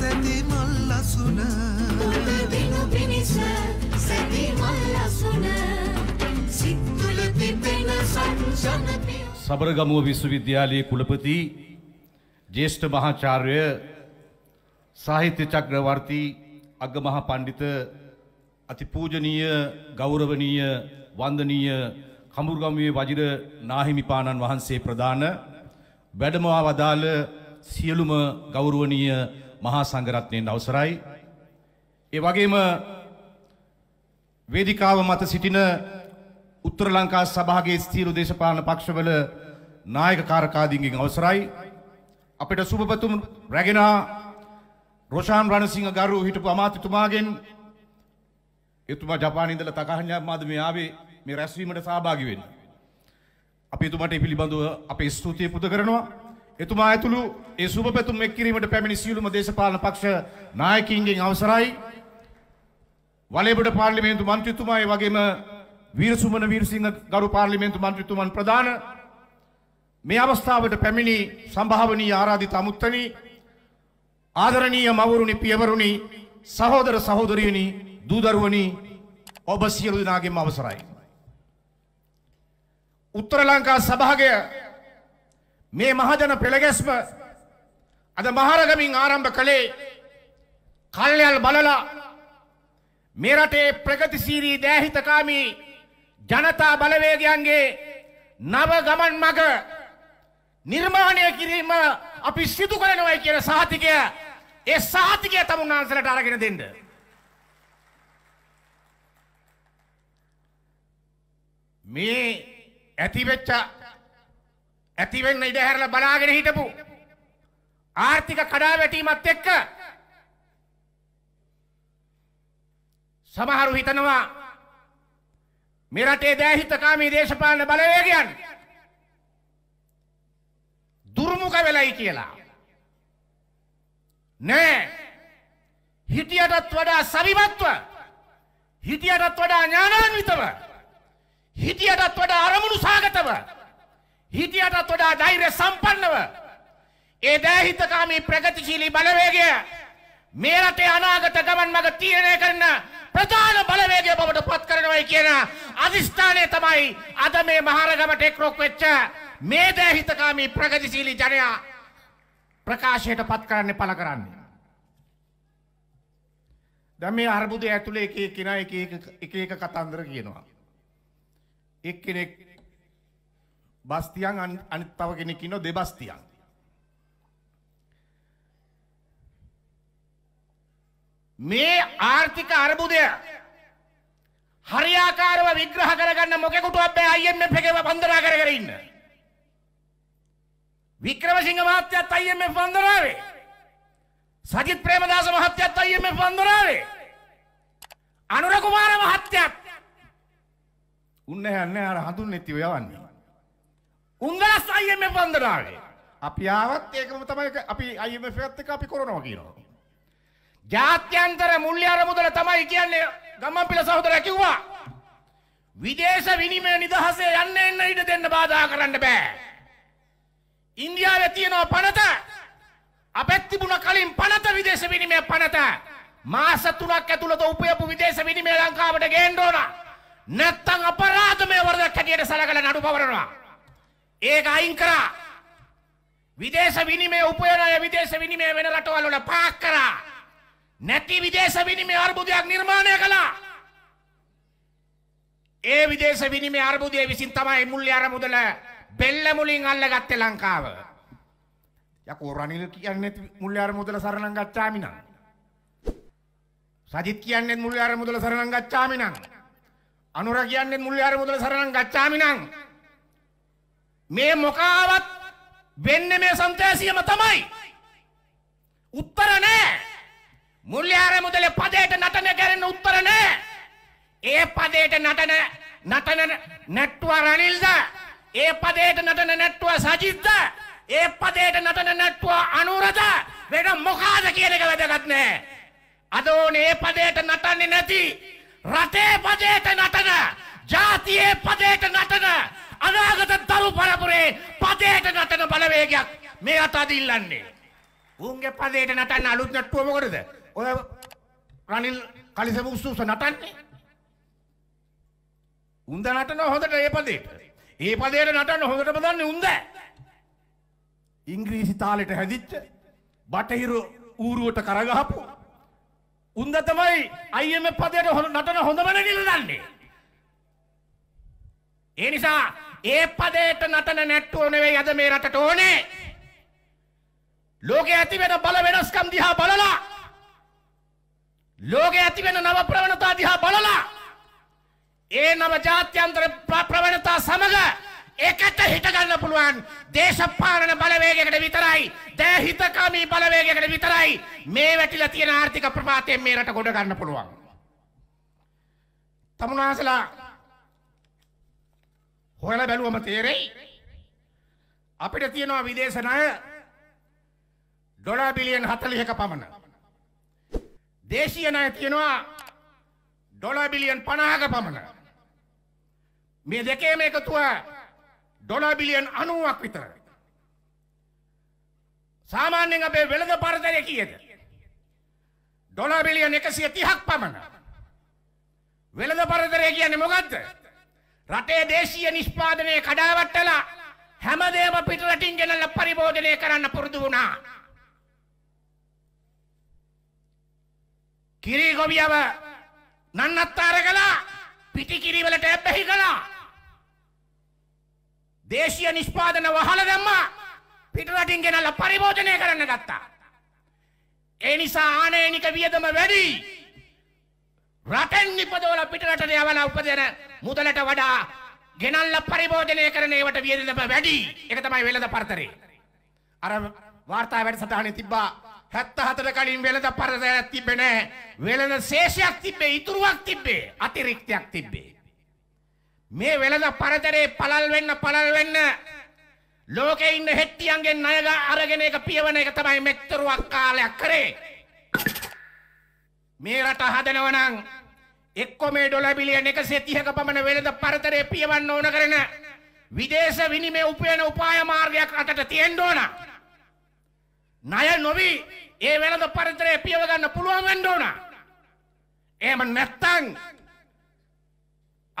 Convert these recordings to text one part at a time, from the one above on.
සැති මල්ලසුන දිනු පිණිස සැති මල්ලසුන සිත්තුල පිපෙන සංසනපය සබරගමුව විශ්වවිද්‍යාලයේ කුලපති ජේෂ්ඨ මහාචාර්ය සාහිත්‍ය චක්‍රවර්ති අග්ගමහා පණ්ඩිත අතිපූජනීය ගෞරවනීය වන්දනීය කඹුරුගමුවේ වජිර නාහිමිපාණන් වහන්සේ ප්‍රදාන වැඩමවා වදාළ සියලුම ගෞරවනීය මහා සංඝරත්නයෙන් අවසරයි. ඒ වගේම වේදිකාව මත සිටින උත්තර ලංකා සභාවේ ස්ථීර දේශපාලන පක්ෂවල නායක කාර්කාදීන්ගෙන් අවසරයි. අපිට සුබපතුම් රැගෙන රොෂාන් රණසිංහ ගරු හිටපු අමාත්‍යතුමාගෙන් එතුමා ජපානයේ ඉඳලා තකහඤ්ඤා මාද මේ ආවේ මේ රැස්වීමට සහභාගී වෙන්න. අපි එතුමාට පිළිබඳව අපේ ස්තුතිය පුද කරනවා. එතුමා ඇතුළු ඒ සුබ පැතුම් එක් කිරීමට පැමිණි සියලුම දේශපාලන පක්ෂ නායකයින්ගෙන් අවසරයි. වලේබඩ පාර්ලිමේන්තු මන්ත්‍රීතුමා ඒ වගේම වීරසුමන වීරසිංහ ගරු පාර්ලිමේන්තු මන්ත්‍රීතුමන් ප්‍රධාන මේ අවස්ථාවට පැමිණි සම්භාවනීය ආරාධිත අමුත්තනි ආදරණීය මවුරුනි පියවරුනි සහෝදර සහෝදරියනි දූදරුවනි ඔබ සියලු දෙනාගේම අවසරයි. උත්තර ලංකා සභාවේ මේ මහජන පෙළගැස්ම අද මහරගමින් ආරම්භ කළේ කල්යල් බලලා මේ රටේ ප්‍රගතිශීලී දෑහිතකාමී ජනතා බලවේගයන්ගේ නව ගමන් මඟ නිර්මාණය කිරීම අපි සිදු කරනවයි කියන සහතිකය ඒ සහතිකය තමුන්නාන්සලට අරගෙන දෙන්න. මේ ඇතිවෙච්චා ඇතිවෙන්න ඉඩ හැරලා බලාගෙන හිටපු ආර්ථික කඩාවැටීමත් එක්ක සමහරු හිතනවා මේ රටේ දෑහිතකාමී දේශපාලන බලවේගයන් දුර්මුඛ වෙලයි කියලා. නෑ. හිටියටත් වඩා සවිමත්ව හිටියටත් වඩා ඥානාන්විතව හිටියටත් වඩා අරමුණු සාගතව හිටියටත් වඩා ධෛර්ය සම්පන්නව ඒ දෑහිතකාමී ප්‍රගතිශීලී බලවේගය මේ රටේ අනාගත ගමන් මඟ තීරණය කරන ප්‍රධාන බලවේගය බවට පත් කරනවායි කියන අදිස්ථානය තමයි අද මේ මහරගමට එක්රොක් වෙච්ච මේ දෑහිතකාමී ප්‍රගතිශීලී ජනයා ප්‍රකාශයට පත් කරන්න පළ කරන්නේ. දැන් මේ අර්බුදය ඇතුලේ එක එක කෙනා එක එක කතන්දර කියනවා. එක්කෙනෙක් බස්තියන් අනිත් තව කෙනෙක් ඉන්නවා දෙබස්තියන්. මේ ආර්ථික අර්බුදය හරියාකාරව විග්‍රහ කරගන්න මොකෙකුටවත් බෑ IMF එකේ වන්දනා කර කර ඉන්න. වික්‍රමසිංහ මහත්තයත් IMF වන්දනාවේ. සජිත් ප්‍රේමදාස මහත්තයත් IMF වන්දනාවේ. අනුර කුමාර මහත්තයත් උන්නේ නැහැ අර හඳුන්නේ නැතිව යවන්නේ. IMF වන්දනාවේ. අපි ආවත් ඒකම තමයි අපි IMF එකත් එක්ක අපි කරනවා කියනවා. ජාත්‍යන්තර මුල්‍ය අරමුදල තමයි කියන්නේ ගම්මන්පිල සහෝදරයා කිව්වා. විදේශ විනිමය නිදහසේ යන්න එන්න ඉඩ දෙන්න බාධා කරන්න බෑ. ඉන්දියාවේ තියෙනවා පනත. අපෙත් තිබුණ කලින් පනත විදේශ විනිමය පනත. මාස 3ක් ඇතුළත උපයපු විදේශ විනිමය ලංකාවට ගේන්න ඕන. නැත්තම් අපරාධමය වරදක් හැටියට සලකලා නඩු පවරනවා. ඒක අයින් කරා. විදේශ විනිමය උපයනය විදේශ විනිමය වෙන රටවල් වල පාක් කරා. නැති විදේශ විනිමය අර්බුදයක් නිර්මාණය කළා. ඒ විදේශ විනිමය අර්බුදය විසින් තමයි මුල්‍ය අරමුදල බෙල්ල මුලින් අල්ලගත්තේ ලංකාව. යකෝ රනිල් කියන්නේ මුල්‍ය අරමුදල සරණම් ගච්ඡාමි නම්. සජිත් කියන්නේ මුල්‍ය අරමුදල සරණම් ගච්ඡාමි නම්. අනුර කියන්නේ මුල්‍ය අරමුදල සරණම් ගච්ඡාමි නම්. මේ මොකාවත් වෙන්න මේ සන්තෑසියම තමයි. උත්තර නෑ. මුල්්‍යාර මුදලේ පදයට නටන කරන්න උත්තර නෑ. ඒ පදයට නටන නටන නැට්ටුව රනිල්ද ඒ පදයට නටන නැට්ටුව සජිත්ද ඒ පදයට නටන නැට්ටුව අනුරද වෙන මොකාද කියන එක වැදගත් නෑ. අද ඕනේ ඒ පදයට නටන්නේ නැති රටේ පදයට නටන ජාතියේ පදයට නටන අනාගත දරු පරපුරේ පදයට නටන බලවේගයක් මේ අත අද ඉල්ලන්නේ. උන්ගේ පදයට නටන්න අලුත් නට්ටුව මොකටද? ඔය රනිල් කලිසම උස්සුස නටන්නේ. උන්ද නටන හොඳට ඒ පදේට. ඒ පදේට නටන්න හොඳටම දන්නේ උන්ද. ඉංග්‍රීසි තාලෙට හැදිච්ච බටහිර ඌරුවට කරගහපු උන්ද තමයි IMF පදයට නටන හොඳම නිල දන්නේ. ඒ නිසා ඒ පදයට නටන නැට්ටුව නෙවෙයි අද මේ රටට ඕනේ. ලෝකයේ ඇති වෙන බල වෙනස්කම් දිහා බලලා ලෝකයේ ඇති වෙන නව ප්‍රවණතා දිහා බලලා ඒ නව ජාත්‍යන්තර ප්‍රවණතා සමග එකට හිට ගන්න පුළුවන් දේශපාලන බලවේගයකට විතරයි දේහිතකාමී බලවේගයකට විතරයි මේ වැටිලා තියෙන ආර්ථික ප්‍රපාතයෙන් මේ රට ගොඩ ගන්න පුළුවන්. තමුනාසලා හොයලා බැලුවම තේරෙයි. අපිට තියෙනවා විදේශ ණය ඩොලර් බිලියන් 40ක පමණ. දේශීය ණය තියෙනවා ඩොලර් බිලියන් 50ක පමණ. මේ දෙකේම එකතුව ඩොලර් බිලියන් 90ක් විතර. සාමාන්‍යයෙන් අපේ වෙළඳ පරතරය කීයද? ඩොලර් බිලියන් 130ක් පමණ. වෙළඳ පරතරය කියන්නේ මොකද්ද? රටේ දේශීය නිෂ්පාදනය කඩාවැටලා හැමදේම පිටරටින් ගෙනල්ලා පරිභෝජනය කරන්න පුරුදු වුණා. කිරි ගොවියව නන්නත්තර කළා පිටි කිරි වලට ඇබ්බැහි කළා. දේශීය නිෂ්පාදන වහල දැම්මා පිටරටින් ගෙනල්ලා පරිභෝජනය කරන්න ගත්තා. ඒ නිසා ආනයනික වියදම වැඩි. රටෙන් නිපදවල පිටරටට යවලා උපදින මුදලට වඩා ගෙනල්ලා පරිභෝජනය කරන ඒවට වියදම වැඩි. ඒක තමයි වෙළඳ පරතරේ. අර වාර්තා වැඩසටහනේ තිබ්බා 74 කලින් වෙළඳ පරතරයක් තිබ්බේ නැහැ. වෙළඳ ශේෂයක් තිබ්බේ, ඉතුරුවක් තිබ්බේ, අතිරික්තයක් තිබ්බේ. මේ වෙළඳ පරතරේ පළල් වෙන්න පළල් වෙන්න ලෝකේ ඉන්න හෙට්ටියන්ගෙන් ණය අරගෙන එක පියවන එක තමයි මෙච්චරුවක් කාලයක් කරේ. මේ රට හදනවනම් එක්කො මේ ඩොල බිලියන එකසේ තිහක පමණ වෙළඳ පරතරය පියවන්න ඕන කරන විදේශ විනිමේ උපයන උපාය මාර්ගයක් අතට තියෙන්න ඕන. ණය නොවි ඒ වෙළඳ පරතරය පියව ගන්න පුළුවන් වෙන්න ඕන. එහෙම නැත්නම්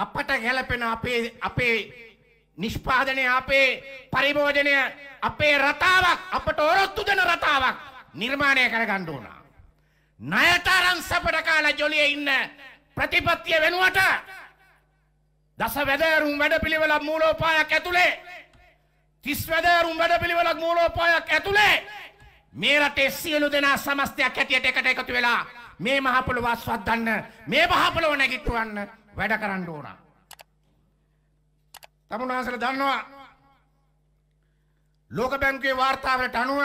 අපට ගැළපෙන අපේ අපේ නිෂ්පාදනය අපේ පරිභෝජනය අපේ රටාවක් අපට ඔරොත්තු දෙන රටාවක් නිර්මාණය කරගන්න ඕන. ණයට අරන් සපඩ කාලා ජොලියේ ඉන්න ප්‍රතිපත්තිය වෙනුවට දස වැදෑරුම් වැඩ පිළිවෙලක් මූලෝපායක් ඇතුළේ තිස් වැදෑරුම් වැඩ පිළිවෙලක් මූලෝපායක් ඇතුළේ මේ රටේ සියලු දෙනා සමස්තයක් හැටියට එකට එකතු වෙලා මේ මහ පොළොව අස්වද්දන්න මේ මහ පොළොව නැගිට්ටවන්න වැඩ කරන්න ඕන. තමුන්වහන්සේලා දන්නවා ලෝක බැංකුවේ වාර්තාවලට අනුව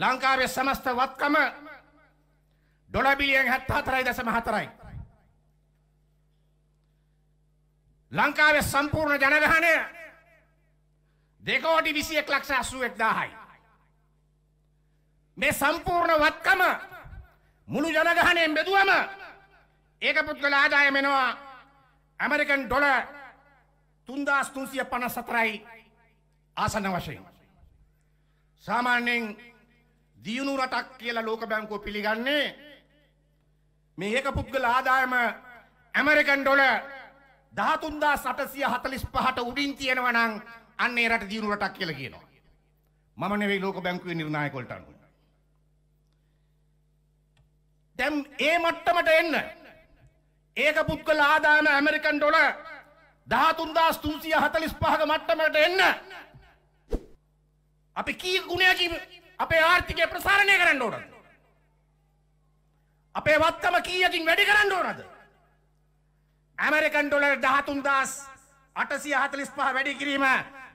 ලංකාවේ සමස්ත වත්කම ඩොලර් බිලියන් 74.4යි. ලංකාවේ සම්පූර්ණ ජනගහනය 2 කෝටි 21 ලක්ෂ 81000යි. මේ සම්පූර්ණ වත්කම මුළු ජනගහණයෙන් බෙදුවම ඒක පුද්ගල ආදායම එනවා ඇමරිකන් ඩොලර් 3354යි ආසන්න වශයෙන්. සාමාන්‍යයෙන් දියුණු රටක් කියලා ලෝක බැංකුව පිළිගන්නේ මේ ඒක පුද්ගල ආදායම ඇමරිකන් ඩොල දහතුන්දා සටසිය හතලිස් පහට උඩින් තියෙනවනං අන්නේ රට දියුණු රටක් කියල කියනවා. මම නෙවෙයි ලෝක බැංකුවේ නිර්ණායකොල්ට අනුව. දැම් ඒ මට්ටමට එන්න ඒක පුද්ගල ආදායම ඇමරිකන් ඩොල දහතුන්දාස් තුන්සිය හතලිස් පහක මට්ටමට එන්න අපි කී ගුණයකින් අපේ ආර්ථිකය ප්‍රසාරණය කරන්න ඕනද අපේ වත්තම කීයකින් වැඩි කරන්න ඕනද? ඇමරිකන් ඩොලර් 13945 වැඩි කිරීම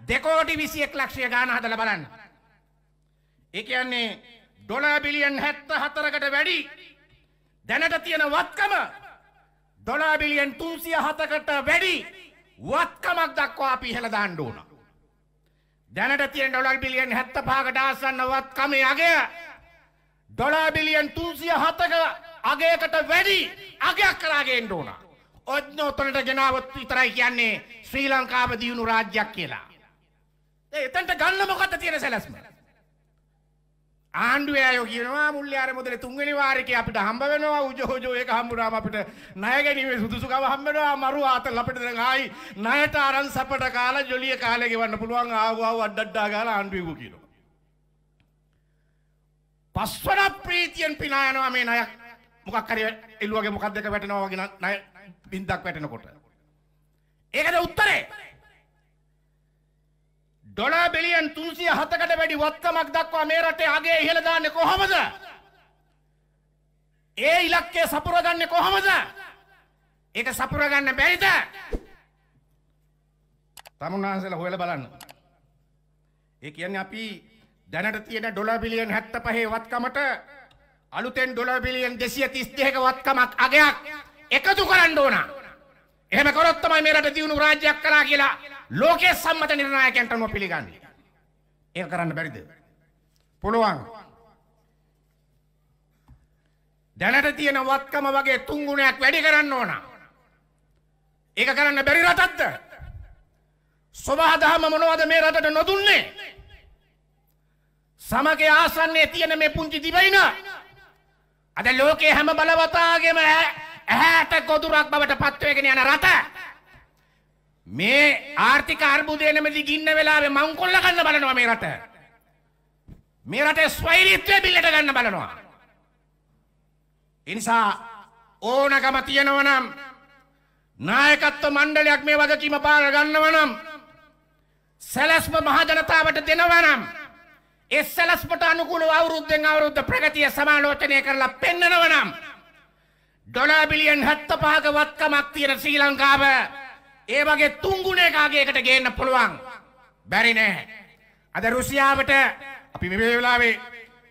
දෙකෝටි 21 ලක්ෂය ගාන හදලා බලන්න. ඒ කියන්නේ ඩොලර් බිලියන් 74කට වැඩි දැනට තියෙන වත්කම ඩොලර් බිලියන් 307කට වැඩි වත්කමක් දක්වා අපි ඉහළ දාන්න ඕන. දැනට තියෙන ඩොලර් බිලියන් 75කට ආසන්න වත්කමේ අගය ඩොලා බිලියන් තුන්සිය හතක අගයකට වැඩි අගයක් කරාගෙන්ට ඕන. ඔන්න ඔතනට ගෙනාවත් විතරයි කියන්නේ ශ්‍රී ලංකාව දියුණු රාජ්‍යයක් කියලා. එතන්ට ගන්න මොකක්ද තියෙන සැලැස්ම. ආණ්ඩුවේ අයෝ කියනවා මුල්‍ය ආර මොදලේ තුන්වෙනි වාරකේ අපිට හම්බ වෙනවා උජෝජෝ ඒක හම්බුනාම අපිට ණය ගැනීමේ සුදුසුකම හම්බ වෙනවා මරු ආතල් අපිට දැන් ආයි ණයට අරන් සපට කාලා ජොලිය කාලේ ගෙවන්න පුළුවන් ආව ආව අඩඩඩා ගාලා ආණ්ඩුවේ කියනවා පස්වන ප්‍රීතියෙන් පිනා යනවා මේ ණයක් මොකක් හරි එළුවගේ මොකක් දෙක වැටෙනවා වගේ ණය බින්දක් වැටෙනකොට. ඒකද උත්තරේ. ඩොලර් බිලියන් 307කට වැඩි වත්තමක් දක්වා මේ රටේ අගේ ඉහළ දාන්නේ කොහොමද? ඒ ඉලක්කය සපුරගන්නේ කොහොමද? ඒක සපුරගන්න බැරිද? තමුන්හන්සලා හොයලා බලන්න. ඒ කියන්නේ අපි දැනට තියෙන ඩොලර් බිලියන් 75 වත්කමට අලුතෙන් ඩොලර් බිලියන් දෙසිය තිස් දෙක වත්කමක් අගයක් එකතු කරන්න ඕන. එහෙම කරොත් තමයි මේ රට දියුණු රාජ්‍යයක් කරා කියලා ලෝකයේ සම්මත නිර්ණායකයන්ට අනුව පිළිගන්නේ. ඒක කරන්න බැරිද? පුළුවන්. දැනට තියෙන වත්කම වගේ තුන් ගුණයක් වැඩි කරන්න ඕන. ඒක කරන්න බැරි රටක්ද? සබහදහම මොනවද මේ රටට නොදුන්නේ? සමග ආසන්නයේ තියෙන මේ පුංචි දිවයිනා අද ලෝකයේ හැම බලවතාගෙම ඇහැට ගොදුරක් බවට පත්වගෙන යන රට මේ ආර්ථික අර්බුදය නැමැති ගින්න වෙලාවේ මංකොල්ල ගන්න බලනවා මේ රට. මේ රටේ ස්වෛරීත්වය බිල්ලට ගන්න බලනවා. එනිසා ඕනකම තියෙනවා නම් නායකත්ව මණ්ඩලයක් මේ වගකීම පාර ගන්නවා නම් සැලැස්ම මහජනතාවට දෙනවා නම් එස්සලස්මට අනුකූලව අවුරුද්දෙන් අවුරුද්ද ප්‍රගතිය සමාලෝචනය කරලා පෙන්නනව නම් ඩොලා බිලියන් 75ක වත්කමක් තියෙන ශ්‍රී ලංකාව ඒ වගේ තුන්ගුණයක අගයකට ගේන්න පුළුවන් බැරි නෑ අද රුසියාවට අපි මේ වෙලාවේ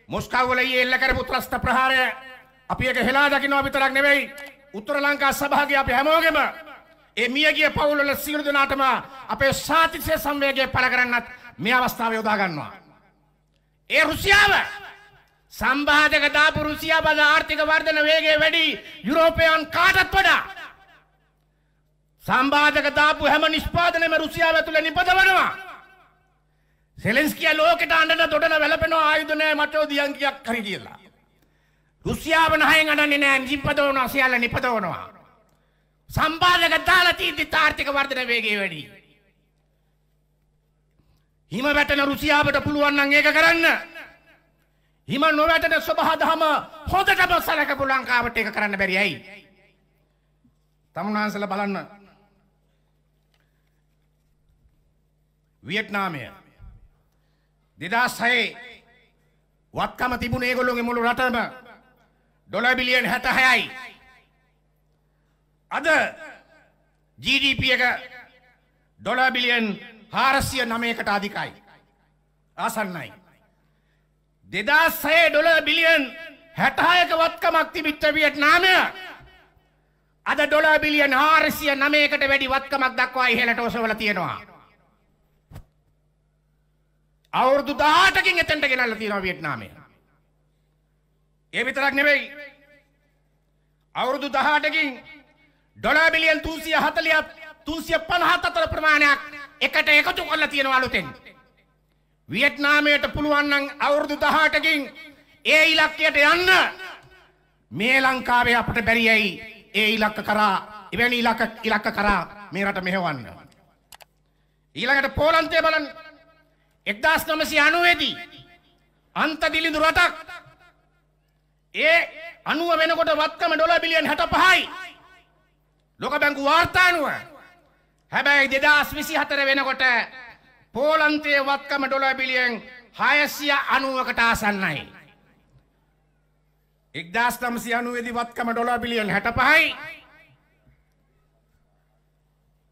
මොස්කව් වල ඊයෙල්ල කරපු ත්‍රස්ත ප්‍රහාරය අපි එක හෙලා දකින්නවා විතරක් නෙවෙයි උත්තර ලංකා සභාවේ අපි හැමෝගෙම ඒ මියගිය පවුල් වල සියලු දෙනාටම අපේ සාතිශය සංවේගය පළ කරන්නත් මේ අවස්ථාවේ යොදා ගන්නවා ඒ රුසියාව සම්බාධක දාපු රුසියා බද ආර්ථික වර්ධන වේගය වැඩි යුරෝපයන් කාටත් වඩා සම්බාධක දාපු හැම නිෂ්පාදනයම රුසියාව ඇතුළේ නිපදවනවා සෙලෙන්ස්කිය ලෝකෙට අඬන දොඩන වැළපෙන ආයුධ නැහැ මටෝ දියන් කියක් කරි කියලා රුසියාව නහයෙන් අඬන්නේ නැහැ නිපදවනවා සියල්ල නිපදවනවා සම්බාධක දාලා තියෙද්දි ආර්ථික වර්ධන වේගය වැඩි හිම වැටෙන රුසියාවට පුළුවන් නම් ඒක කරන්න. හිම නොවැටෙන සබහදහම හොඳටම සලකපු ලංකාවට ඒක කරන්න බැරි ඇයි? තමුන්වහන්සේලා බලන්න. වියට්නාමය 2006 වත්කම තිබුණේ ඒගොල්ලෝගේ මුළු රටම ඩොලර් බිලියන් 66යි. අද GDP එක ඩොලර් බිලියන් හාරසිය නමයකට අධිකයි. ආසන්නයි. දෙදා සය ඩොල බිලියන් හැටහායක වත්කමක් තිබිච්ච වියට්නාමය අද ඩොල බිලියන් හාරසිය නමයකට වැඩි වත්කමක් දක්වා ඉහලට ඔසවල තියෙනවා. අවුරුදු දාටකින් එතැන්ට ගෙනල්ල තියෙනවා වියට්නාමය. ඒ විතරක් නෙවෙයි අවුරුදු දහටකින් ඩොලා බිලියන් තුන්සිය හතලියත් තුන්සිය පණහත් අතර ප්‍රමාණයක් එකට එකතු කරලා තියෙනවා අලුතෙන්. වියට්නාමයට පුළුවන් නම් අවුරුදු 18කින් ඒ ඉලක්කයට යන්න මේ ලංකාවේ අපට බැරි ඇයි ඒ ඉලක්ක කරා එවැනි ඉලක්ක ඉලක්ක කරා මේ රට මෙහෙවන්න. ඊළඟට පෝලන්තය බලන්න 1990 දී අන්ත දිලිඳු රටක් ඒ 90 වෙනකොට වත්කම ඩොලර් බිලියන් 65යි ලෝක බැංකු වාර්තා අනුව හැබැයි දෙදස් විසි හතර වෙනකොට පෝලන්තයේ වත්කම ඩොලබිලියෙන් හයසිය අනුවකට ආසන්නයි. එක්දස් තමසි අනුවේදි වත්කම ඩොලබිලියන් හැට පහයි.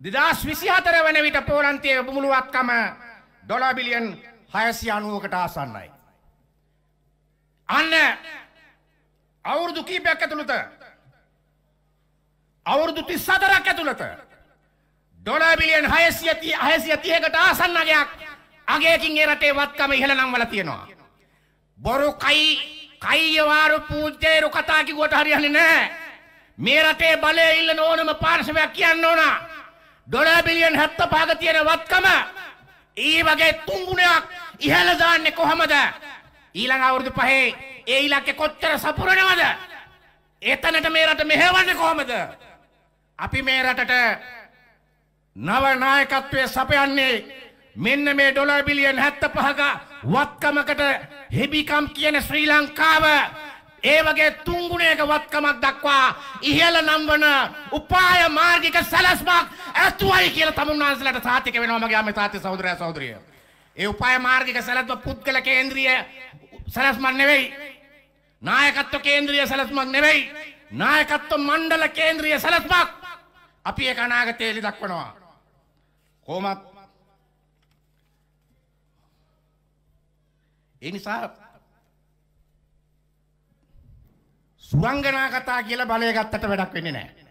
දෙදස් විසි හතර වන විට පෝලන්තයේ බුමුළු වත්කම ඩොලබිලියන් හයසි අනුවකට ආසන්නයි. අන්න අවුරුදු කීපයක් ඇතුළත අවුරුදු තිස් සතරක් ඇතුළත ඩොලා බිලියන් 630 630කට ආසන්න අගයක් අගයකින් ඒ රටේ වත්කම ඉහළ නම් වල තියෙනවා. බොරු කයි කයි වාරු පූජ්‍යේරු කතා කිව්වට හරියන්නේ නැහැ. මේ රටේ බලය ඉල්ලන ඕනම පාර්ශවයක් කියන්න ඕන. ඩොලා බිලියන් 75ක තියෙන වත්කම ඊ වගේ තුන්ගුණයක් ඉහළ දාන්නේ කොහමද? ඊළඟ අවුරුදු පහේ ඒ ඉලක්කෙ කොච්චර සපුරනවද? එතනට මේ රට මෙහෙවන්නේ කොහමද? අපි මේ රටට නව නායකත්වය සපයන්නේ මෙන්න මේ ඩොලර් බිලියන් 75ක වත්කමකට හිමිකම් කියන ශ්‍රී ලංකාව ඒ වගේ තුන්ගුණයක වත්කමක් දක්වා ඉහළ නම් වන උපාය මාර්ගික සැලැස්මක් ඇතුවයි කියලා තමුන්වහන්සේලාට සාතික වෙනවා මගේ ආමේ තාත්තේ සහෝදරයා සහෝදරිය. ඒ උපාය මාර්ගික සැලැස්ම පුද්ගල කේන්ද්‍රීය සැලැස්මක් නෙවෙයි. නායකත්ව කේන්ද්‍රීය සැලැස්මක් නෙවෙයි. නායකත්ව මණ්ඩල කේන්ද්‍රීය සැලැස්මක්. අපි ඒක අනාගතයේදී දක්වනවා. කොහොමත් ඒ නිසා සුරංගනා කතා කියලා බලය ගත්තට වැඩක් වෙන්නේ නැහැ.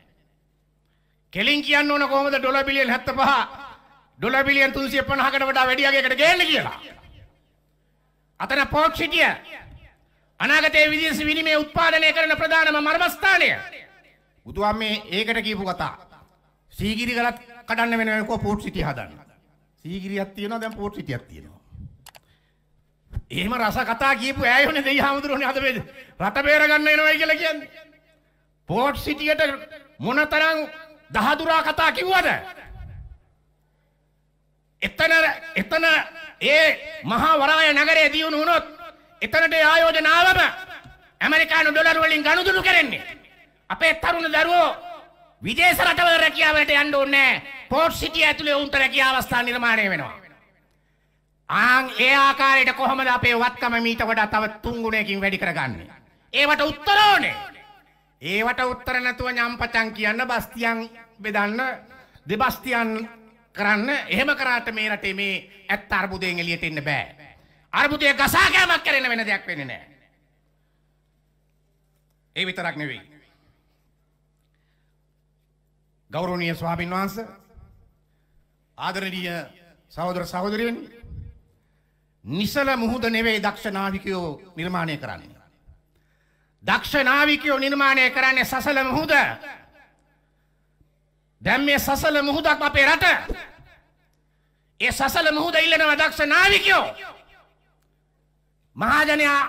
කෙලින් කියන්න ඕන කොහොමද ඩොලර් බිලියන් 75 ඩොලර් බිලියන් 350කට වඩා වැඩි අගයකට ගේන්නේ කියලා. අතන පෝට් සිටිය අනාගතයේ විදේශ විනිමය උත්පාදනය කරන ප්‍රධානම මර්මස්ථානය. බුදුහාම මේකට කියපු කතා. සීගිරි ගලත් කඩන්න වෙන වෙනකෝ පෝට් සිටිය හදන්න. සීගිරියක් තියෙනවා දැන් පෝට් සිටියක් තියෙනවා. එහෙම රස කතා කියපු ඈයෝනේ දෙයි හාමුදුරුවනේ අද මේ රට බේරගන්න එනවයි කියලා කියන්නේ. පෝට් සිටියට මොනතරම් දහදුරා කතා කිව්වද? එතන එතන ඒ මහා වරාය නගරයේ දියුණු වුණොත් එතනට ආයෝජනාවම ඇමරිකානු ඩොලර් වලින් ගනුදෙනු කරන්නේ. අපේ තරුණ දරුවෝ විදේශ රටවල රැකියාවලට යන්න ඕනේ පෝට් සිටිය ඇතුලේ උන්ට රැකියා අවස්ථා නිර්මාණය වෙනවා. ආන් ඒ ආකාරයට කොහොමද අපේ වත්කම මීට වඩා තව තුන් ගුණයකින් වැඩි කරගන්නේ? ඒවට උත්තර ඕනේ. ඒවට උත්තර නැතුව ඥම්පචන් කියන්න බස්තියන් බෙදන්න දෙබස්තියන් කරන්න එහෙම කරාට මේ රටේ මේ ඇත්ත අර්බුදයෙන් එළියට එන්න බෑ. අර්බුදය ගසා කෑමක් කරන්න වෙන දෙයක් වෙන්නේ නෑ. ඒ විතරක් නෙවෙයි. ගෞරවනීය ස්වාමින් වහන්සේ ආදරණීය සහෝදර සහෝදරියනි නිසල මුහුද නෙවෙයි දක්ෂ නාවිකයෝ නිර්මාණය කරන්නේ. දක්ෂ නාවිකයෝ නිර්මාණය කරන්නේ සසල මුහුද. දැන් මේ සසල මුහුදක් අපේ රට. ඒ සසල මුහුද ඉල්ලනවා දක්ෂ නාවිකයෝ. මහජනයා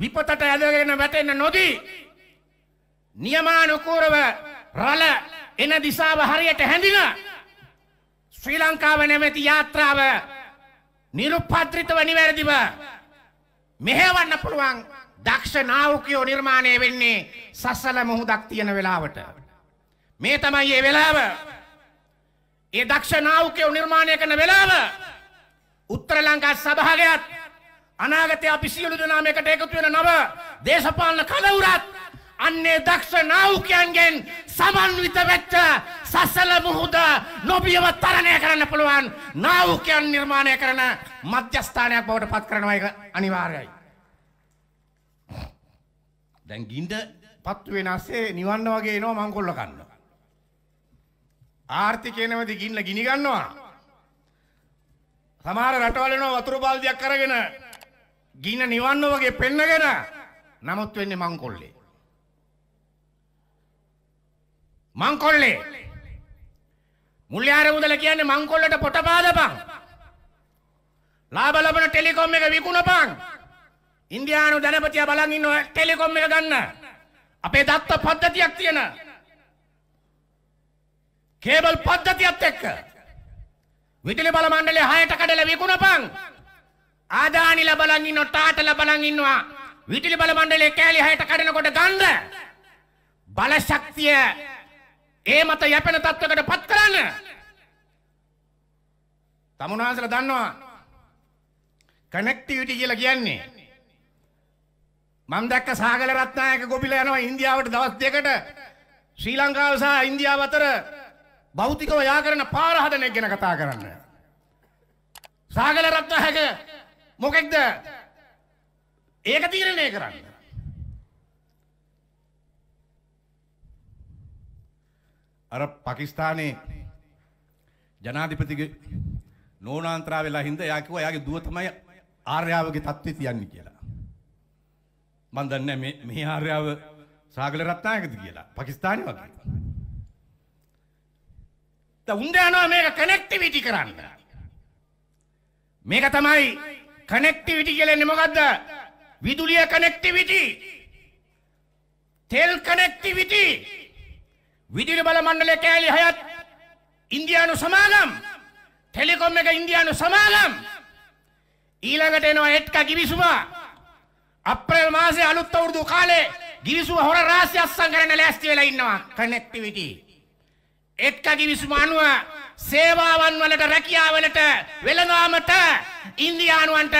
විපතට ඇදගෙන වැටෙන්න නොදී නියමානුකූලව රළ එන දිසාව හරියට හැඳින ශ්‍රී ලංකාව නැමැති යාත්‍රාව නිරුපද්‍රිතව නිවැරදිව මෙහෙවන්න පුළුවන් දක්ෂ නාවකයෝ නිර්මාණය වෙන්නේ සසල මුහුදක් තියෙන වෙලාවට. මේ තමයි ඒ වෙලාව. ඒ දක්ෂ නාවකයෝ නිර්මාණය කරන වෙලාව. උත්තර ලංකා සභාවයත් අනාගතයේ අපි සියලු දෙනාම එකට එකතු වෙන නව දේශපාලන කලවුරත් අන්නේ දක්ෂ නාවකයන්ගෙන් සමන්විත වෙච්ච සසල මුහුද නොබියව තරණය කරන්න පුළුවන් නාවකයන් නිර්මාණය කරන මධ්‍යස්ථානයක් බවට පත් කරනවා ඒක අනිවාර්යයි. දැන් ගින්ද පත්තු වෙනස්සේ නිවන්න වගේ එනවා මංකොල්ල කන්න. ආර්ථිකය නැමැති ගින්න ගිනි ගන්නවා. සමහර රටවල එනවා වතුර බාල්දියක් අරගෙන ගින්න නිවන්න වගේ පෙන්නගෙන නමුත් වෙන්නේ මංකොල්ලේ. මංකොල්ලේ මුල්්‍යාර මුදල කියන්නේ මංකොල්ලට පොට පාදපං ලාබ ලබන ටෙලිකොම් එක විකුණපං ඉන්දයානු දැනපතිය බලන් ඉන්න ටෙලිකොම් එක ගන්න අපේ දත්ත පද්ධතියක් තියෙන කේබල් පද්ධතියත් එක්ක විදුලි බල මණ්ඩලේ හයට කඩල විකුණපං ආදානි ලබලන් ඉන්න ටාට ලබලන් ඉන්නවා විදුලි බල මණ්ඩලේ කෑලි හයට කඩනකොට ගන්න බලශක්තිය ඒ මත යැපෙන තත්ත්වකට පත් කරන්න. තමුණහන්සල දන්නවා කනෙක්ටිවිටි කියලා කියන්නේ. මම දැක්ක සාගල රත්නායක ගොපිල යනවා ඉන්දියාවට දවස් දෙකට ශ්‍රී ලංකාව සහ ඉන්දියාව අතර භෞතිකව යා කරන පාර හදන එක ගැන කතා කරන්න. සාගල රත්නායක මොකෙක්ද ඒක තීරණය කරන්න. අර පකිස්ථානයේ ජනාධිපතිගේ නෝනාන්තරා වෙලා හින්දා එයා කිව්වා එයාගේ දුව තමයි ආර්යාවගේ தත්ත්වය තියන්නේ කියලා. මම දන්නේ මේ මේ ආර්යාව සාගල රත්නායකද කියලා පකිස්ථානයේ වගේ. දැන් උන් දන්නවා මේක කනෙක්ටිවිටි කරන්න. මේක තමයි කනෙක්ටිවිටි කියන්නේ මොකද්ද? විදුලිය කනෙක්ටිවිටි. තෙල් කනෙක්ටිවිටි. විදුලි බල මණ්ඩලය කෑලි හයත් ඉන්දියානු සමාගම් ටෙලිකොම් එක ඉන්දියානු සමාගම් ඊළඟට එනවා එට්ක ගිවිසුම අප්‍රේල් මාසේ අලුත් අවුරුදු කාලේ ගිවිසුම හොර රාශිය අස්සම් කරන්න ලෑස්ති වෙලා ඉන්නවා කනෙක්ටිවිටි එක්ක ගිවිසුම අනුව සේවාවන් වලට රැකියාවලට වෙළඳාමට ඉන්දියානුවන්ට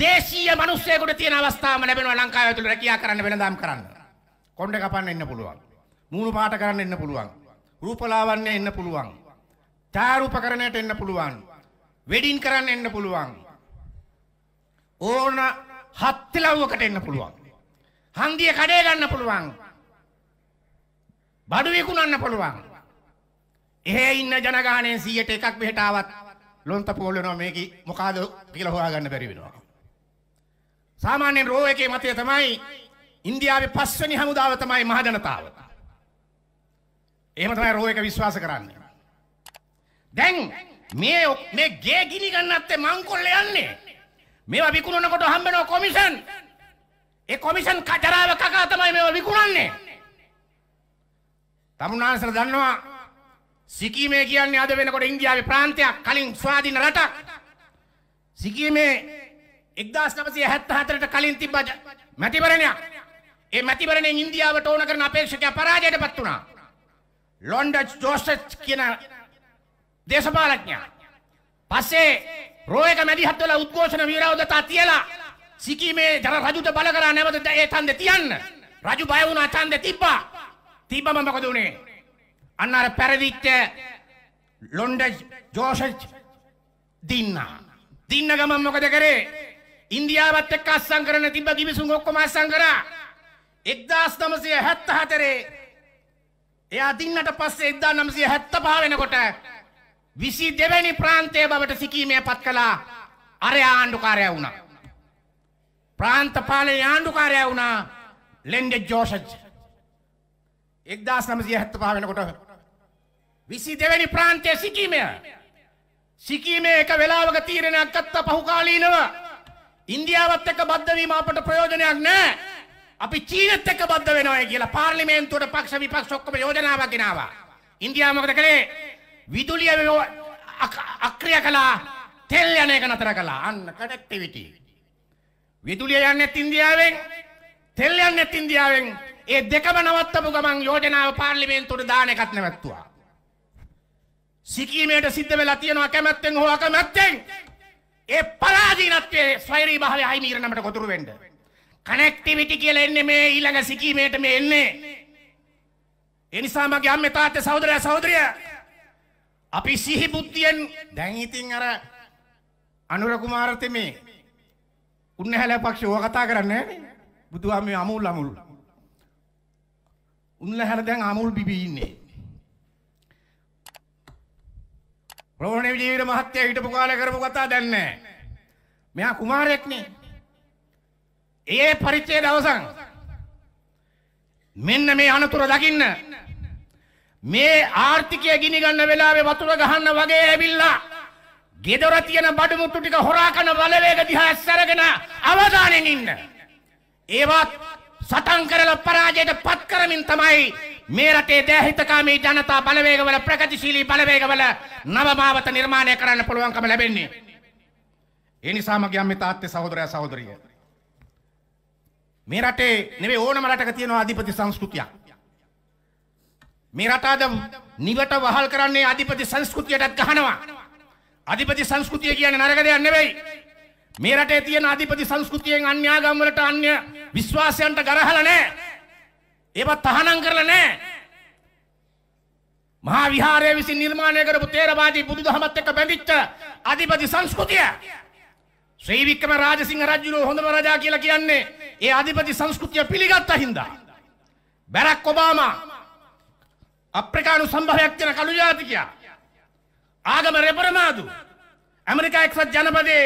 දේශීය මිනිස්සුයෙකුට තියෙන අවස්ථාවම ලැබෙනවා ලංකාව ඇතුළේ රැකියා කරන්න වෙළඳාම් කරන්න කොණ්ඩේ කපන්න ඉන්න පුළුවන් මූණු පාට කරන්න එන්න පුළුවන්. රූපලාවන්‍ය එන්න පුළුවන්. ඡායාරූපකරණයට එන්න පුළුවන්. වෙඩින් කරන්න එන්න පුළුවන්. ඕන හත්තිලව්වකට එන්න පුළුවන්. හන්දිය කඩේ ගන්න පුළුවන්. බඩු විකුණන්න පුළුවන්. එහෙ ඉන්න ජනගහනයෙන් 100ට එකක් මෙහෙට ආවත් ලොන්තපෝල් වෙනවා මේක මොකಾದ කියලා හොයාගන්න බැරි වෙනවා. සාමාන්‍යයෙන් රෝ එකේ මතය තමයි ඉන්දියාවේ පස්වෙනි හමුදාව තමයි මහ ජනතාව. එහෙම තමයි රෝ එක විශ්වාස කරන්නේ. දැන් මේ මේ ගේ ගිනි ගන්නත් මංකොල්ල යන්නේ. මේවා විකුණනකොට හම්බෙනවා කොමිෂන්. ඒ කොමිෂන් කතරාව කකා තමයි මේවා විකුණන්නේ. තමුනාන්සර දන්නවා සිකීමේ කියන්නේ අද වෙනකොට ඉන්දියාවේ ප්‍රාන්තයක් කලින් ස්වාධීන රටක්. සිකීමේ 1974ට කලින් තිබ්බ මැතිවරණයක්. ඒ මැතිවරණයෙන් ඉන්දියාවට ඕන කරන අපේක්ෂකයා පරාජයටපත් වුණා. ලොන්ඩච් ජෝසච් කියන දේශපාලඥා පස්සේ රෝයක මැදිහත්වල උද්ඝෝෂණ විරෝධතා තියලා සිකීමේ ජන රජුට බල කරා නැවත ඒ ඡන්දේ තියන්න රජු බය වුණා ඡන්දේ තිබ්බා තිබ්බම මොකද උනේ අන්න අර පැරදිච්ච ලොන්ඩච් ජෝසච් දින්න දින්න ගමන් මොකද කරේ ඉන්දියාවත් එක්ක අස්සම් කරන තිබ්බ කිවිසුන් ඔක්කොම අස්සම් කරා 1974 එය අදින්නට පස්සේ 1975 වෙනකොට 22 වෙනි ප්‍රාන්තය බවට සිකීමේ පත් කළා අරය ආණ්ඩුකාරයා වුණා. ප්‍රාන්ත පාලනයේ ආණ්ඩුකාරයා වුණා ලෙන්ඩ ජෝසජ්. 1975 වෙනකොට 22 වෙනි ප්‍රාන්තයේ සිකීමේ සිකීමේ එක වෙලාවක තීරණයක් ගත්ත පහුකාලීනව ඉන්දියාවත් එක්ක බද්ධ වීම අපට ප්‍රයෝජනයක් නැහැ. අපි චීනත් එක්ක බද්ධ වෙනවා කියලා පාර්ලිමේන්තුවට පක්ෂ විපක්ෂ ඔක්කොම යෝජනාවක් ගෙනාවා. ඉන්දියාව මොකද කළේ? විදුලිය අක්‍රිය කළා. තෙල් යන එක නතර කළා. අන්න කනෙක්ටිවිටි. විදුලිය යන්නේ ඉන්දියාවෙන්, තෙල් යන්නේ ඉන්දියාවෙන්. ඒ දෙකම නවත්තපු ගමන් යෝජනාව පාර්ලිමේන්තුවට දාන එකක් නැවැත්තුවා. සිකීමේට සිද්ධ වෙලා තියෙනවා කැමැත්තෙන් හෝ අකමැත්තෙන්. ඒ පරාජීනත්වයේ ස්වෛරී භාවය අහිමීරණමට ගොදුරු වෙන්නේ. කනෙක්ටිවිටි කියල එන්නේ මේ ඊළඟ සිකීමේට මේ එන්නේ. එනිසා මගේ අම්ම තාත්ත සෞදරය සෞදරිය අපි සිහි බුද්ධියෙන් දැන්ඉතින් අර අනුරකුමාරතමේ උන්න හැල පක්ෂ ඕ කතා කරන්න බුදුහම අමුල් අමුල් උන්න හැර දැන් අමුල් බිබීන්නේ. ප්‍රෝණ ජීවිර මහත්තය හිටපු කාල කරපු කතා දැන්නේ. මෙයා කුමාරයෙක්නේ ඒ පරිච්ඡේද අවසන්. මෙන්න මේ අනතුර දකින්න. මේ ආර්ථිකය ගිනි ගන්න වෙලාවේ වතුර ගහන්න වගේ ඇවිල්ලා ගෙදර තියෙන බඩු මුට්ටු ටික හොරා කරන බලවේග දිහා ඇස්සරගෙන අවධානයෙන් ඉන්න. ඒවත් සටන් කරලා පරාජයට පත් කරමින් තමයි මේ රටේ දෑහිතකාමී ජනතා බලවේගවල ප්‍රගතිශීලී බලවේගවල නව මාවත නිර්මාණය කරන්න පුළුවන්කම ලැබෙන්නේ. ඒ නිසාම ගියම් මේ තාත්තේ සහෝදරයා සහෝදරියෝ මේ රටේ නෙවෙයි ඕනම රටක තියෙනවා අධිපති සංස්කෘතියක්. මේ රට අද නිවට වහල් කරන්නේ අධිපති සංස්කෘතියටත් ගහනවා. අධිපති සංස්කෘතිය කියන්නේ නරක දෙයක් නෙවෙයි. මේ රටේ තියෙන අධිපති සංස්කෘතියෙන් අන්‍ය ආගම් වලට අන්‍ය විශ්වාසයන්ට ගරහලා නැහැ. ඒවා තහනම් කරලා නැහැ. මහා විහාරයේ විසින් නිර්මාණය කරපු තේරවාදී බුදුදහමත් එක්ක බැඳිච්ච අධිපති සංස්කෘතිය. ශ්‍රී වික්‍රම රාජසිංහ රජුගේ හොඳම රජා කියලා කියන්නේ ඒ අධිපති සංස්කෘතිය පිළිගත්තා හින්දා. බැරක් ඔබාමා අප්‍රිකානු සම්භවයක් වෙන කළු ජාතිකයා. ආගම රෙපරමාදු ඇමරිකා එක්සත් ජනපදයේ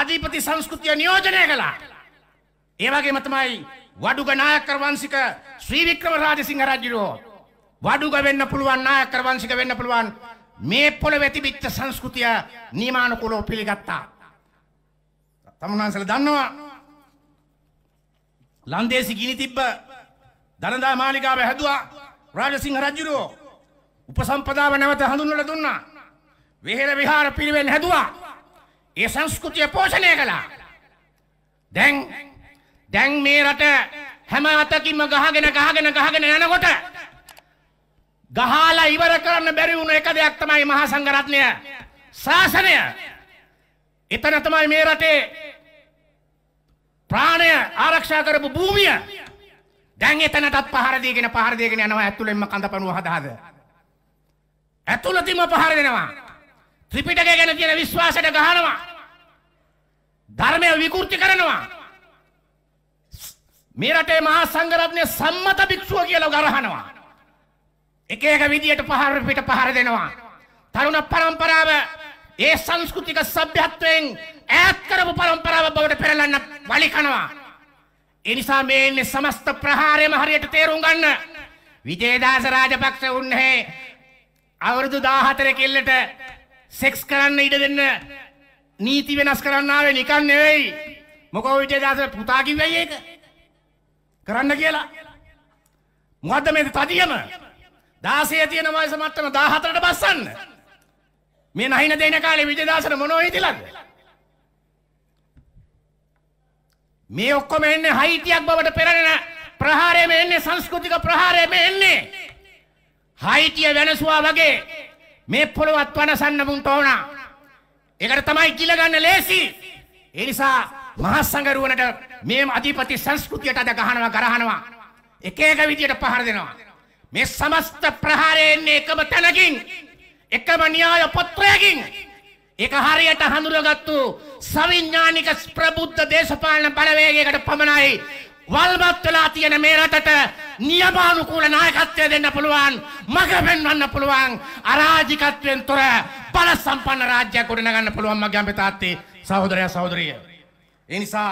අධිපති සංස්කෘතිය නියෝජනය කළා. ඒ වගේම තමයි වඩුග නායකර වංශික ශ්‍රී වික්‍රමරාජසිංහ රජුරෝ වඩුග වෙන්න පුළුවන් නායකර වංශික වෙන්න පුළුවන් මේ පොළොවේ තිබිච්ච සංස්කෘතිය නියමානුකූලව පිළිගත්තා. තමුන්වන්සලා දන්නවා ලන්දේසි ගිනි තිබ්බ දනදා මාලිගාව හැදුවා රාජසිංහ රජුරෝ උපසම්පදාව නැවත හඳුන්වලා දුන්නා. විහෙර විහාර පිළිවෙල හැදුවා. ඒ සංස්කෘතිය පෝෂණය කළා. දැන් දැන් මේ රට හැම අතකින්ම ගහගෙන ගහගෙන ගහගෙන යනකොට ගහලා ඉවර කරන්න බැරි වුණු එක දෙයක් තමයි මහා සංඝරත්නය ශාසනය. එතන තමයි මේ රටේ ප්‍රාණය ආරක්ෂා කරපු භූමිය දැන් එතනටත් පහර දීගෙන පහර දීගෙන යනවා ඇතුළෙන්ම කඳපණුව හදාද. ඇතුළතින්ම පහර දෙනවා. ත්‍රිපිටකය ගැන තියෙන විශ්වාසයට ගහනවා. ධර්මය විකෘති කරනවා. මේ රටේ මහා සංඝරත්නය සම්මත භික්ෂුව කියලා ගරහනවා. එක එක විදියට පහර පිට පහර දෙනවා. තරුණ පරම්පරාව ඒ සංස්කෘතික සભ્યත්වයෙන් ඈත් කරපු પરම්පරාව බවට පෙරලන්න වලි කරනවා. ඒ නිසා මේ ඉන්නේ සමස්ත ප්‍රහාරයම හරියට තේරුම් ගන්න. විජේදාස රාජපක්ෂ උන්නේ අවුරුදු 14 කිල්ලට සෙක්ස් කරන්න ඉඩ දෙන්න නීති වෙනස් කරන්න ආවේ නිකන් නෙවෙයි. මොකෝ විජේදාස පුතා කිව්වයි ඒක. කරන්න කියලා. මොකද්ද මේ තදියම? 16 තියෙන වයස මට්ටම 14ට බස්සන්න. මේ නහින දෙන කාලේ විජයදාසන මොනෝ හිතලද? මේ ඔක්කොම එන්නේ හයිතියක් බවට පෙරණෙන ප්‍රහාරය මේ එන්නේ සංස්කෘතික ප්‍රහාරය මේ එන්නේ. හයිතිය වෙනසුවා වගේ මේ පොළවත් වනසන්න මුන්ට ඕන. ඒකට තමයි කිල ගන්න ලේසි. ඒ නිසා මහ සංගරුවනට මේ අධිපති සංස්කෘතියට අද ගහනවා ගරහනවා. එක එක විදියට පහර දෙනවා. මේ සමස්ත ප්‍රහාරය එන්නේ එකම තැනකින්. එකම න්‍යාය පත්‍රයකින් ඒක හරියට හඳුනගත්තු සවිඥානික ප්‍රබුද්ධ දේශපාලන බලවේගයකට පමණයි වල්මත් වෙලා තියෙන මේ රටට නියමානුකූල නායකත්වය දෙන්න පුළුවන් මඟ පෙන්වන්න පුළුවන් අරාජිකත්වයෙන් තොර බල සම්පන්න රාජ්‍යයක් ගොඩනගන්න පුළුවන් මගේ අම්බේ තාත්තේ සහෝදරයා සහෝදරිය. ඒ නිසා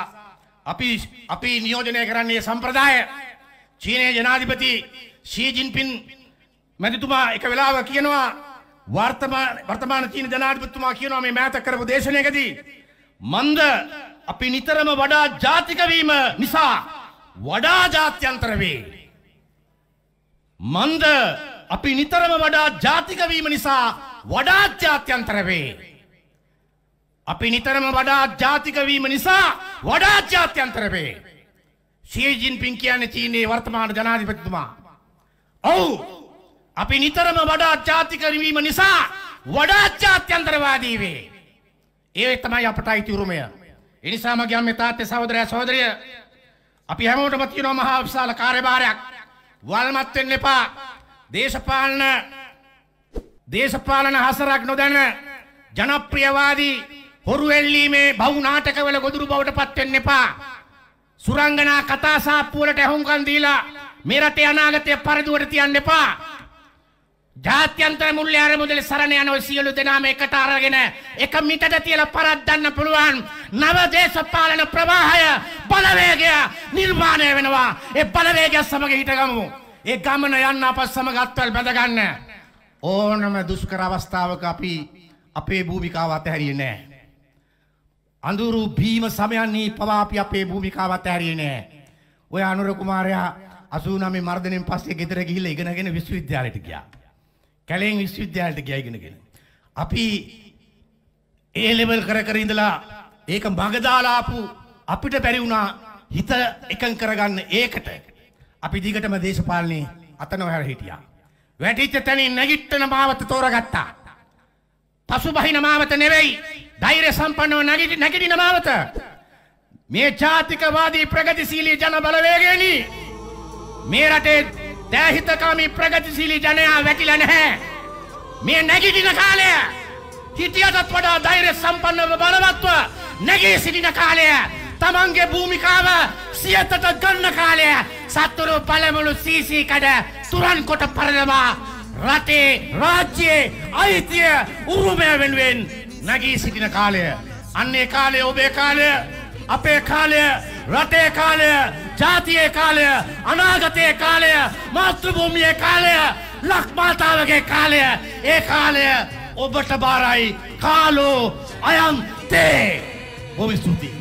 අපි අපි නියෝජනය කරන්නේ සම්ප්‍රදාය චීනයේ ජනාධිපති ෂී ජින්පින් මැතිතුමා එක වෙලාවක කියනවා වර්තමාන චීන ජනාධිපතිතුමා කියනවා මේ මෑත කරපු දේශනයකදී මන්ද අපි නිතරම වඩා ජාතික වීම නිසා වඩා ජාත්‍යන්තර වේ. මන්ද අපි නිතරම වඩා ජාතික වීම නිසා වඩා ජාත්‍යන්තර වේ. අපි නිතරම වඩා ජාතික වීම නිසා වඩා ජාත්‍යන්තර වේ. ෂී ජින්පින් කියන්නේ චීනයේ වර්තමාන ජනාධිපතිතුමා. ඔව් අපි නිතරම වඩාත් ජාති කරවීම නිසා වඩාත් ජාත්‍යන්තරවාදී වේ. ඒ තමයි අපට අයිති උරුමය. ඒ නිසා මගේ අම්මේ තාත්තේ සහෝදරයා සහෝදරිය අපි හැමෝටම තියෙනවා මහා විශාල කාර්යභාරයක්. වල්මත් වෙන්න එපා. දේශපාලන දේශපාලන හසරක් නොදැන ජනප්‍රියවාදී හොරු එල්ලීමේ බහු නාටකවල ගොදුරු බවට පත් වෙන්න එපා. සුරංගනා කතා සාප්පුවලට ඇහුම්කන් දීලා මේ රටේ අනාගතය පරිදුවට තියන්න එපා. ජාත්‍යන්තර මුල්‍ය අරමුදල සරණ යන ඔය සියලු දෙනාම එකට අරගෙන එක මිටට තියලා පරද්දන්න පුළුවන් නව දේශපාලන ප්‍රවාහය බලවේගය නිර්මාණය වෙනවා ඒ බලවේගය සමග හිටගමු ඒ ගමන යන්න අප සමග අත්වල් බැඳගන්න ඕනම දුෂ්කර අවස්ථාවක අපි අපේ භූමිකාව අතහැරියේ නෑ අඳුරු භීම සමයන්හි පවා අපි අපේ භූමිකාව අතහැරියේ නෑ ඔය අනුර කුමාරයා 89 මර්ධනයෙන් පස්සේ ගෙදර ගිහිල්ලා ඉගෙනගෙන විශ්වවිද්‍යාලයට ගියා කැලෙන් විශ්වවිද්‍යාලයට ගියා ඉගෙනගෙන. අපි ඒ ලෙවල් කර කර ඉඳලා ඒක මග දාලා ආපු අපිට බැරි වුණා හිත එකඟ කරගන්න ඒකට. අපි දිගටම දේශපාලනේ අත නොහැර හිටියා. වැටිච්ච තැනින් නැගිටින මාවත තෝරගත්තා. පසුබහින මාවත නෙවෙයි. ධෛර්ය සම්පන්නව නැගිටි නැගිටින මාවත. මේ ජාතිකවාදී ප්‍රගතිශීලී ජන බලවේගයනි මේ රටේ දෑහිතකාමී ප්‍රගතිශීලී ජනයා වැටිලා නැහැ. මේ නැගිටින කාලය හිටියටත් වඩා ධෛර්ය සම්පන්නව බලවත්ව නැගී සිටින කාලය තමන්ගේ භූමිකාව සියතට ගන්න කාලය සත්තුරු පළමුළු සීසී කඩ තුරන් කොට පරදවා රටේ රාජ්‍යයේ අයිතිය උරුමය වෙනුවෙන් නැගී සිටින කාලය අන්නේ කාලය ඔබේ කාලය ಅಪೇ ಕಾಲೇಯ ರತೇ ಕಾಲೇಯ ಜಾತಿಯೇ ಕಾಲೇಯ ଅନାଗತೇ ಕಾಲೇಯ ಮಾಸ್ತ್ರ ಭೂಮಿಯೇ ಕಾಲೇಯ ಲಕ್ಷ್ಮಾತಾ ವರ್ಗೇ ಕಾಲೇಯ ಏ ಕಾಲೇಯ ಒಬಟ ಬರೈ ಕಾಲೋ ಅಯಂ ತೇ ಭೂವಿಷ್ಟಿ